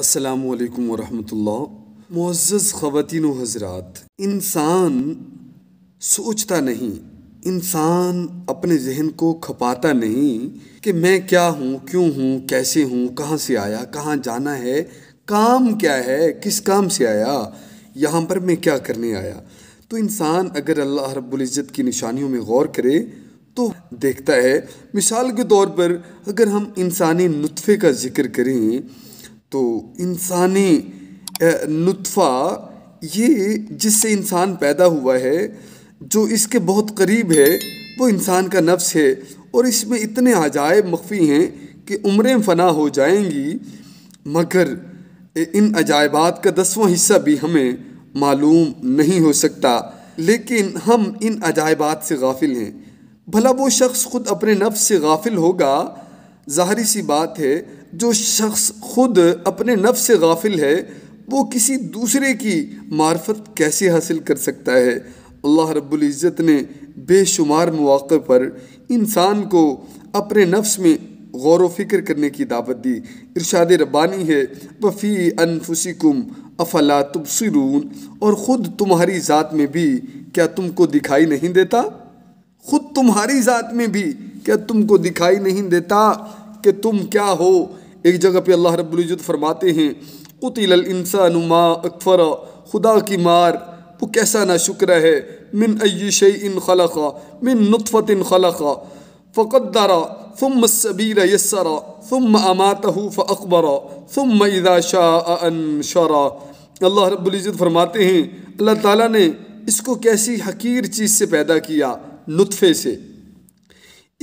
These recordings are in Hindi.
असलकम वरहमल मुआज़ ख़वान हजरात इंसान सोचता नहीं इंसान अपने जहन को खपाता नहीं कि मैं क्या हूँ क्यों हूँ कैसे हूँ कहाँ से आया कहाँ जाना है काम क्या है किस काम से आया यहाँ पर मैं क्या करने आया तो इंसान अगर अल्लाह रब्ज़त की निशानियों में गौर करे तो देखता है मिसाल के तौर पर अगर हम इंसानी नुतफ़े का ज़िक्र करें तो इंसानी नुतफ़ा ये जिससे इंसान पैदा हुआ है जो इसके बहुत करीब है वो इंसान का नफ्स है और इसमें इतने अजायब मख्फी हैं कि उम्रें फना हो जाएंगी मगर इन अजायबात का दसवां हिस्सा भी हमें मालूम नहीं हो सकता लेकिन हम इन अजायबात से गाफिल हैं भला वो शख्स ख़ुद अपने नफ्स से गाफिल होगा ज़ाहरी सी बात है जो शख्स खुद अपने नफ्स से गाफिल है वो किसी दूसरे की मार्फत कैसे हासिल कर सकता है अल्लाह रब्बुल इज़्ज़त ने बेशुमार मौक़े पर इंसान को अपने नफ्स में गौर फिक्र करने की दावत दी इरशाद रब्बानी है वफ़ी अनफुसिकुम अफला तुबसिरून और ख़ुद तुम्हारी ज़ात में भी क्या तुमको दिखाई नहीं देता खुद तुम्हारी ज़ात में भी क्या तुमको दिखाई नहीं देता कि तुम क्या हो एक जगह पे अल्लाह रब्ज़त फरमाते हैं कुतिल इंसान मा अकफर खुदा की मार वो कैसा ना शुक्र है मिन अयुश इन खलक़ मिन नुतफ़त इन खलक़ फ़क़दरा ثم السبيل يسر ثم أماته فأقبر ثم إذا شاء أنشر अल्लाह रब्ज़त फरमाते हैं अल्लाह ताला ने इसको कैसी हकीर चीज़ से पैदा किया नुतफ़े से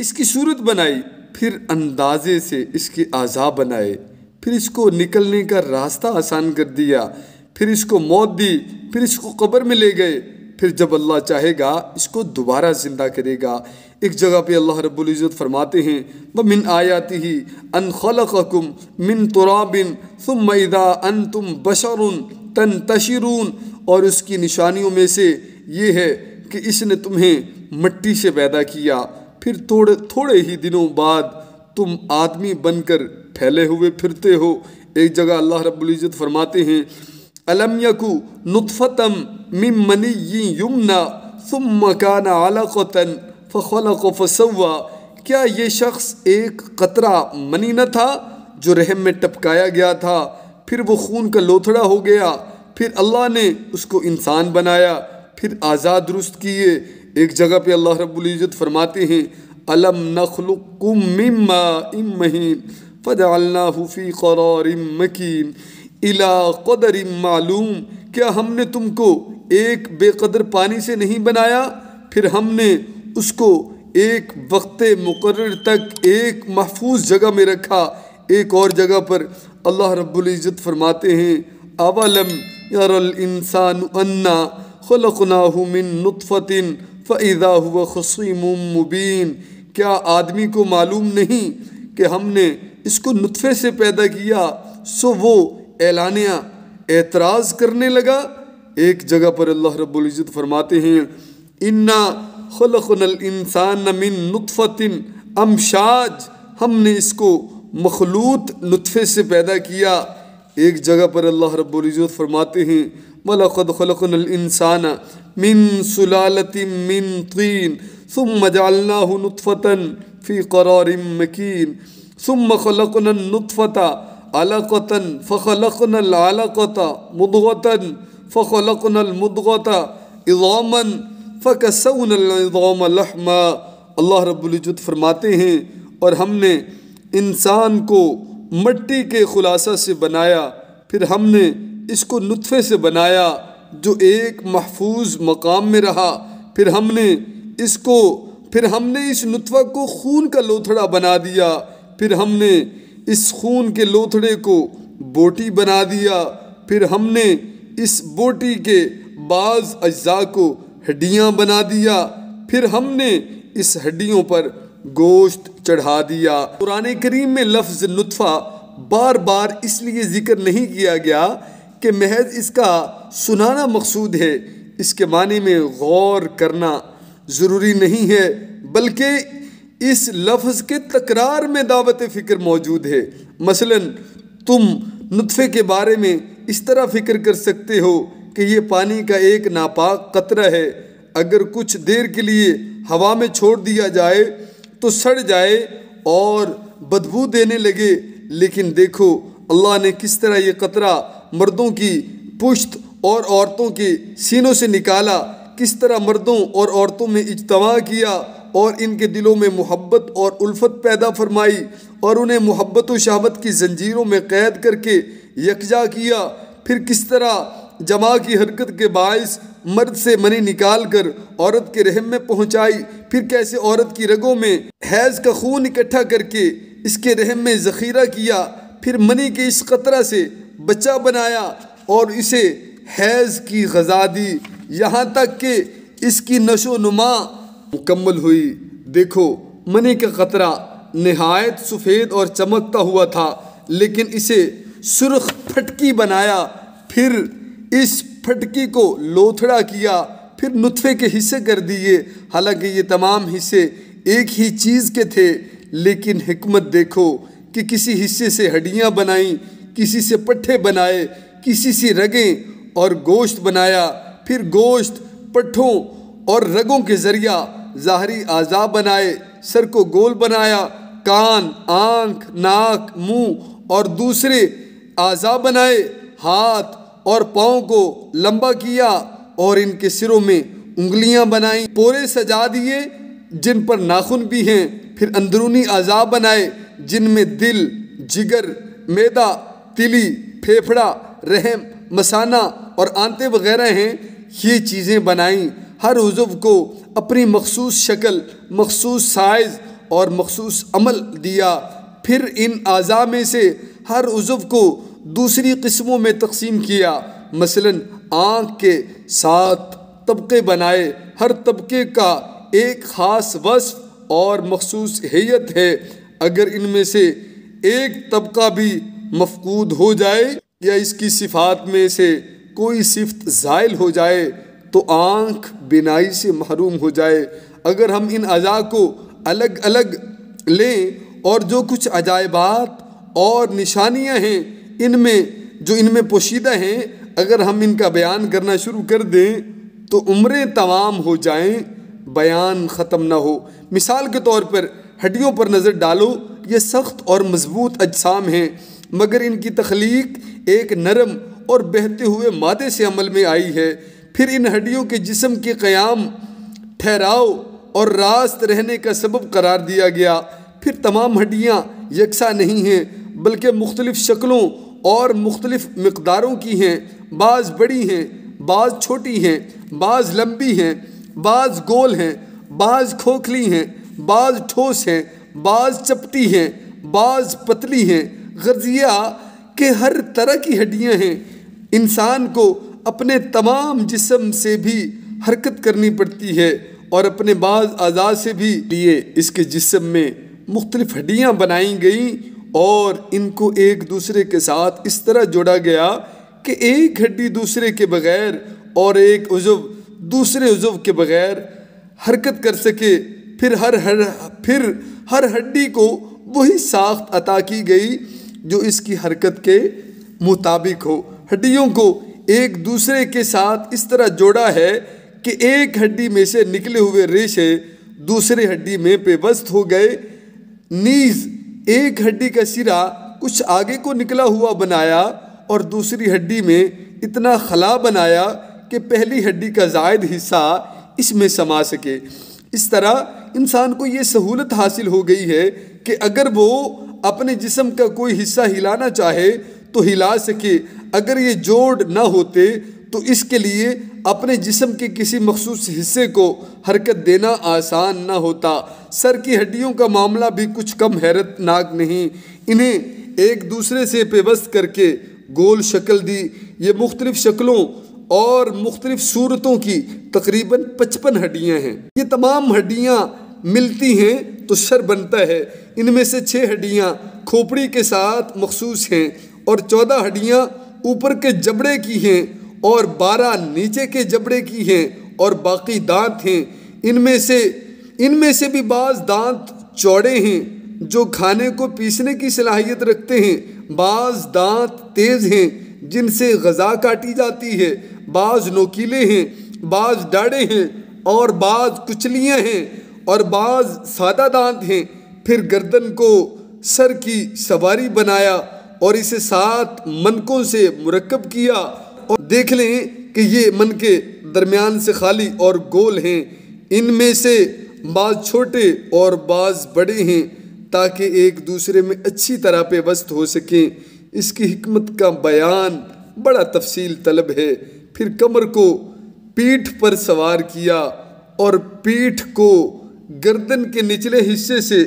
इसकी सूरत बनाई फिर अंदाजे से इसके आज़ा बनाए फिर इसको निकलने का रास्ता आसान कर दिया फिर इसको मौत दी फिर इसको कब्र में ले गए फिर जब अल्लाह चाहेगा इसको दोबारा ज़िंदा करेगा एक जगह पे अल्लाह रब्बुल इज़्ज़त फरमाते हैं व मिन आयाति ही अन खलकुम मिन तुराबिन तुम मैदा अन तुम बशरुन तन तशरून और उसकी निशानियों में से ये है कि इसने तुम्हें मट्टी से पैदा किया फिर थोड़े थोड़े ही दिनों बाद तुम आदमी बनकर फैले हुए फिरते हो एक जगह अल्लाह रब्ज़त फरमाते हैं अलम यकु नुतफ़तम मिम मनी युमना सुम मकान आलतन फ़ल फसवा क्या ये शख्स एक कतरा मनी न था जो रहम में टपकाया गया था फिर वो खून का लोथड़ा हो गया फिर अल्लाह ने उसको इंसान बनाया फिर आज़ाद दुरुस्त किए एक जगह पे अल्लाह रब्बुल इज़्ज़त फरमाते हैं अलम नखलुकुम मिम्मा इम क़रार मकीन इला कदर मालूम क्या हमने तुमको एक बेकदर पानी से नहीं बनाया फिर हमने उसको एक वक्त मुकर तक एक महफूज जगह में रखा एक और जगह पर अल्लाह रब्बुल इज़्ज़त फरमाते हैं अवलम यार इंसान अन्ना खलकनाहु मिन नुतफ़तिन फ़ैदा हुआ खसीम मुबीन क्या आदमी को मालूम नहीं कि हमने इसको नुतफ़े से पैदा किया सो वो एलानिया एतराज़ करने लगा एक जगह पर अल्लाह रब्ज़त फरमाते हैं इन्ना खलखनल इंसान मिन नुतफ़तिन अमशाज हमने इसको मखलूत नुतफ़े से पैदा किया एक जगह पर अल्लाह रब्ज़त फरमाते हैं मलखद खलखनल इंसान मिन सुलालतिम मिन तीन सुम जालना नुतफ़तन फ़ी करार मकीन सुम खलकन नुतफ़ता अलकतन फ़लकन अलकता मुदगतन फ़लकन मुदगता इज़ामन फ़कसन अज़ाम लहमा अल्लाह रब्ज़त फरमाते हैं और हमने इंसान को मट्टी के खुलासा से बनाया फिर हमने इसको नुतफ़े से बनाया जो एक महफूज मकाम में रहा फिर हमने इसको फिर हमने इस नुतवा को खून का लोथड़ा बना दिया फिर हमने इस खून के लोथड़े को बोटी बना दिया फिर हमने इस बोटी के बाज़ अज्जा को हड्डियाँ बना दिया फिर हमने इस हड्डियों पर गोश्त चढ़ा दिया कुरान करीम में लफ्ज़ नुतफ़ा बार बार इसलिए ज़िक्र नहीं किया गया कि महज इसका सुनाना मकसूद है इसके मानी में गौर करना ज़रूरी नहीं है बल्कि इस लफ्ज़ के तकरार में दावत फ़िक्र मौजूद है मसलन तुम नुतफ़े के बारे में इस तरह फ़िक्र कर सकते हो कि ये पानी का एक नापाक कतरा है अगर कुछ देर के लिए हवा में छोड़ दिया जाए तो सड़ जाए और बदबू देने लगे लेकिन देखो अल्लाह ने किस तरह ये कतरा मर्दों की पुश्त और औरतों के सीनों से निकाला किस तरह मर्दों और औरतों में इजतवा किया और इनके दिलों में मोहब्बत और उल्फत पैदा फरमाई और उन्हें मोहब्बत व शहाबत की जंजीरों में कैद करके यकजा किया फिर किस तरह जमा की हरकत के बायस मर्द से मनी निकाल कर औरत के रहम में पहुंचाई फिर कैसे औरत की रगों में हैज़ का खून इकट्ठा करके इसके रहम में ज़ख़ीरा किया फिर मनी के इस कतरा से बच्चा बनाया और इसे हैज़ की गज़ा दी यहाँ तक कि इसकी नशो नुमा मुकम्मल हुई देखो मनी का ख़तरा नहायत सफ़ेद और चमकता हुआ था लेकिन इसे सुर्ख फटकी बनाया फिर इस फटकी को लोथड़ा किया फिर नुतफ़े के हिस्से कर दिए हालांकि ये तमाम हिस्से एक ही चीज़ के थे लेकिन हमत देखो कि किसी हिस्से से हड्डियाँ बनाई किसी से पट्ठे बनाए किसी से रगें और गोश्त बनाया फिर गोश्त पट्ठों और रगों के ज़रिया ज़ाहरी आज़ाब बनाए सर को गोल बनाया कान आँख नाक मुंह और दूसरे आज़ाब बनाए हाथ और पाँव को लंबा किया और इनके सिरों में उंगलियां बनाई पोरे सजा दिए जिन पर नाखून भी हैं फिर अंदरूनी आज़ाब बनाए जिनमें दिल जिगर मैदा तिली फेफड़ा रहम मसाना और आंते वगैरह हैं ये चीज़ें बनाईं हर उज़व को अपनी मखसूस शक्ल मखसूस साइज़ और मखसूस अमल दिया फिर इन अज़ा में से हर उज़व को दूसरी किस्मों में तकसीम किया मसलन आँख के साथ तबके बनाए हर तबके का एक ख़ास वस्फ और मखसूस हैत है अगर इनमें से एक तबका भी मफकूद हो जाए या इसकी सिफात में से कोई सिफत ज़ायल हो जाए तो आँख बिनाई से महरूम हो जाए अगर हम इन अज़ा को अलग अलग लें और जो कुछ अजायबात और निशानियाँ हैं इनमें जो इनमें पोशीदा हैं अगर हम इनका बयान करना शुरू कर दें तो उम्रें तमाम हो जाएं बयान ख़त्म ना हो मिसाल के तौर पर हड्डियों पर नज़र डालो ये सख्त और मज़बूत अजसाम हैं मगर इनकी तख्लीक एक नरम और बहते हुए मादे से अमल में आई है फिर इन हड्डियों के जिसम के क़याम ठहराव और रास्त रहने का सबब करार दिया गया फिर तमाम हड्डियाँ यकसा नहीं हैं बल्कि मुख्तलिफ़ शक्लों और मुख्तलिफ़ मकदारों की हैं बाज़ बड़ी हैं बाज़ छोटी हैं बाज़ लंबी हैं बाज़ गोल हैं बाज़ खोखली हैं बाज़ ठोस हैं बाज़ चपटी हैं बाज़ पतली हैं गर्ज यह कि हर तरह की हड्डियां हैं इंसान को अपने तमाम जिसम से भी हरकत करनी पड़ती है और अपने बाज आज़ाद से भी लिए इसके जिसम में मुख्तलिफ हड्डियाँ बनाई गई और इनको एक दूसरे के साथ इस तरह जोड़ा गया कि एक हड्डी दूसरे के बगैर और एक उजव दूसरे उजव के बगैर हरकत कर सके फिर हर हर फिर हर हड्डी को वही साख्त अता की गई जो इसकी हरकत के मुताबिक हो हड्डियों को एक दूसरे के साथ इस तरह जोड़ा है कि एक हड्डी में से निकले हुए रेशे दूसरे हड्डी में पेबस्त हो गए नीज एक हड्डी का सिरा कुछ आगे को निकला हुआ बनाया और दूसरी हड्डी में इतना खला बनाया कि पहली हड्डी का जायद हिस्सा इसमें समा सके इस तरह इंसान को ये सहूलत हासिल हो गई है कि अगर वो अपने जिसम का कोई हिस्सा हिलाना चाहे तो हिला सके अगर ये जोड़ ना होते तो इसके लिए अपने जिसम के किसी मखसूस हिस्से को हरकत देना आसान ना होता सर की हड्डियों का मामला भी कुछ कम हैरतनाक नहीं इन्हें एक दूसरे से पेवस्त करके गोल शक्ल दी ये मुख्तलिफ़ शक्लों और मुख्तलिफ सूरतों की तकरीबन पचपन हड्डियाँ हैं ये तमाम हड्डियाँ मिलती हैं तो शर बनता है इनमें से छः हड्डियाँ खोपड़ी के साथ मखसूस हैं और चौदह हड्डियाँ ऊपर के जबड़े की हैं और बारह नीचे के जबड़े की हैं और बाकी दांत हैं इनमें से इनमें से भी बाज़ दांत चौड़े हैं जो खाने को पीसने की सलाहियत रखते हैं बाज़ दांत तेज़ हैं जिनसे गज़ा काटी जाती है बाज नोकीले हैं बाज डाढ़े हैं और बाज कुचलियाँ हैं और बाज सादा दांत हैं फिर गर्दन को सर की सवारी बनाया और इसे सात मनकों से मुरकब किया और देख लें कि ये मन के दरमियान से खाली और गोल हैं इनमें से बाज छोटे और बाज बड़े हैं ताकि एक दूसरे में अच्छी तरह पेवस्त हो सकें इसकी हमत का बयान बड़ा तफसील तलब है फिर कमर को पीठ पर सवार किया और पीठ को गर्दन के निचले हिस्से से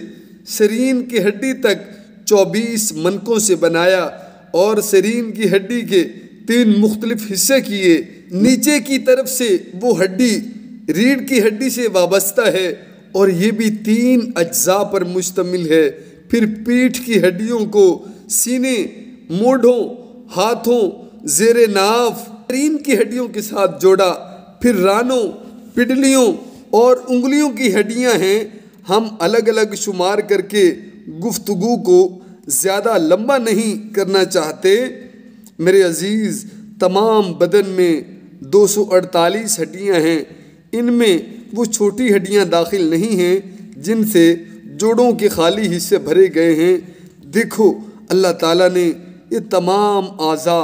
शरीर की हड्डी तक 24 मनकों से बनाया और शरीर की हड्डी के तीन मुख्तलिफ हिस्से किए नीचे की तरफ से वो हड्डी रीढ़ की हड्डी से वाबस्ता है और ये भी तीन अज्जा पर मुश्तमिल है फिर पीठ की हड्डियों को सीने मोढ़ों हाथों जेर नाफ़ रीन की हड्डियों के साथ जोड़ा फिर रानों पिडलियों और उंगलियों की हड्डियां हैं हम अलग अलग शुमार करके गुफ्तगु को ज़्यादा लंबा नहीं करना चाहते मेरे अजीज़ तमाम बदन में 248 हड्डियां हैं इनमें वो छोटी हड्डियां दाखिल नहीं हैं जिनसे जोड़ों के खाली हिस्से भरे गए हैं देखो अल्लाह ताला ने ये तमाम आज़ा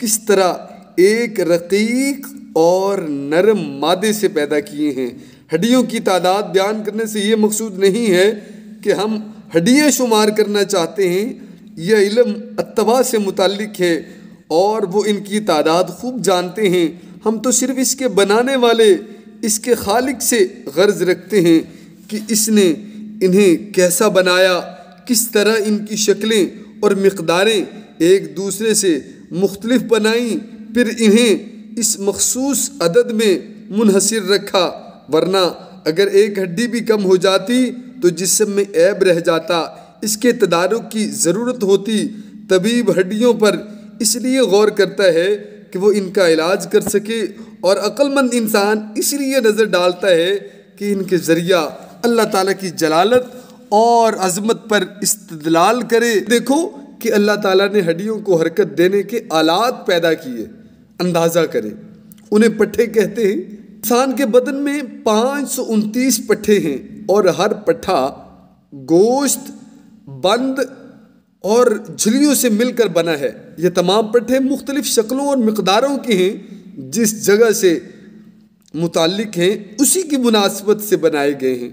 किस तरह एक रकीक और नरम मादे से पैदा किए हैं हड्डियों की तादाद बयान करने से ये मकसूद नहीं है कि हम हड्डियाँ शुमार करना चाहते हैं यह इलम अतवा से मुतक है और वो इनकी तादाद खूब जानते हैं हम तो सिर्फ इसके बनाने वाले इसके खालिक से गर्ज रखते हैं कि इसने इन्हें कैसा बनाया किस तरह इनकी शक्लें और मकदारें एक दूसरे से मुख्तलफ़ बनाईं फिर इन्हें इस मखसूस अदद में मुनहसर रखा वरना अगर एक हड्डी भी कम हो जाती तो जिसम में ऐब रह जाता इसके तदारों की ज़रूरत होती तबीब हड्डियों पर इसलिए गौर करता है कि वो इनका इलाज कर सके और अक्लमंद इंसान इसलिए नज़र डालता है कि इनके ज़रिया अल्लाह ताला की जलालत और अजमत पर इस्तलाल करे देखो कि अल्लाह ताला ने हड्डियों को हरकत देने के आलात पैदा किए अंदाज़ा करें उन्हें पट्ठे कहते हैं इंसान के बदन में पाँच सौ उनतीस पट्ठे हैं और हर पट्ठा गोश्त बंद और झुलियों से मिलकर बना है ये तमाम पट्ठे मुख्तलिफ़ शक्लों और मकदारों के हैं जिस जगह से मुतलक हैं उसी की मुनासबत से बनाए गए हैं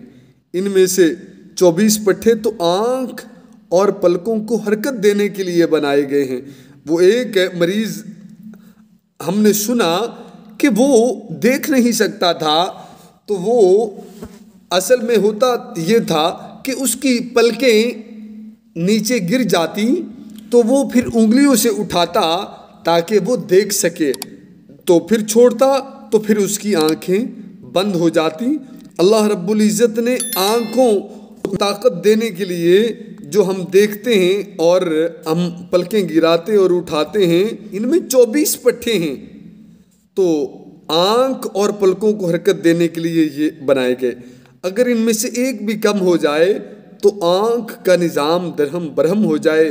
इनमें से चौबीस पट्ठे तो आँख और पलकों को हरकत देने के लिए बनाए गए हैं वो एक है मरीज़ हमने सुना कि वो देख नहीं सकता था तो वो असल में होता ये था कि उसकी पलकें नीचे गिर जाती तो वो फिर उंगलियों से उठाता ताकि वो देख सके तो फिर छोड़ता तो फिर उसकी आंखें बंद हो जाती अल्लाह रब्बुल इज़्ज़त ने आंखों को ताकत देने के लिए जो हम देखते हैं और हम पलकें गिराते और उठाते हैं इनमें 24 पट्टे हैं तो आंख और पलकों को हरकत देने के लिए ये बनाए गए अगर इनमें से एक भी कम हो जाए तो आंख का निज़ाम दरहम बरहम हो जाए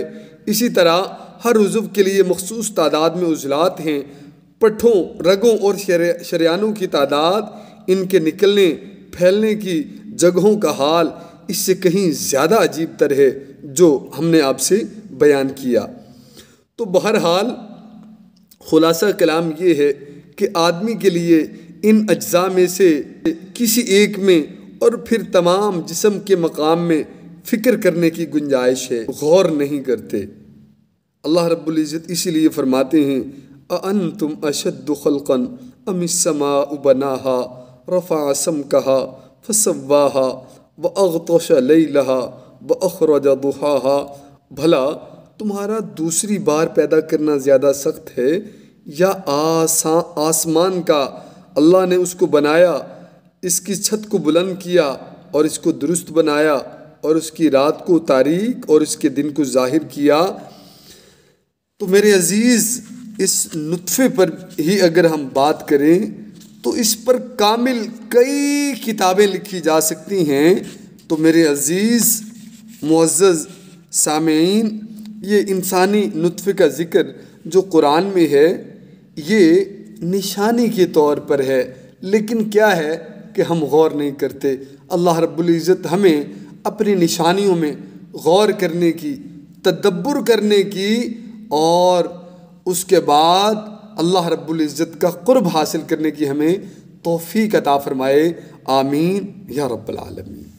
इसी तरह हर उज़व के लिए मखसूस तादाद में उजलात हैं पट्ठों रगों और शरियानों की तादाद इनके निकलने फैलने की जगहों का हाल इससे कहीं ज़्यादा अजीब तर है जो हमने आपसे बयान किया तो बहरहाल खुलासा कलाम ये है कि आदमी के लिए इन अज्जा में से किसी एक में और फिर तमाम जिसम के मकाम में फ़िक्र करने की गुंजाइश है गौर नहीं करते अल्लाह रब्ज़त इसीलिए फरमाते हैं अन तुम अशद खलकन अमिसमा उबनाहा रफ़ा असम कहा फसवाहा व अगतोश लई लहा व अखरजा दुहा भला तुम्हारा दूसरी बार पैदा करना ज़्यादा सख्त है या आसा आसमान का अल्लाह ने उसको बनाया इसकी छत को बुलंद किया और इसको दुरुस्त बनाया और उसकी रात को तारीख और इसके दिन को जाहिर किया तो मेरे अज़ीज़ इस नुतफ़े पर ही अगर हम बात करें तो इस पर कामिल कई किताबें लिखी जा सकती हैं तो मेरे अजीज़ मुआज़ सामीन ये इंसानी नुतफ़े का ज़िक्र जो कुरान में है ये निशानी के तौर पर है लेकिन क्या है कि हम गौर नहीं करते अल्लाह रब्ज़त हमें अपनी निशानियों में गौर करने की तदब्बर करने की और उसके बाद अल्लाह रब्ज़त का क़ुरब हासिल करने की हमें तोफ़ी अता फ़रमाए आमीन या रब्बालमीन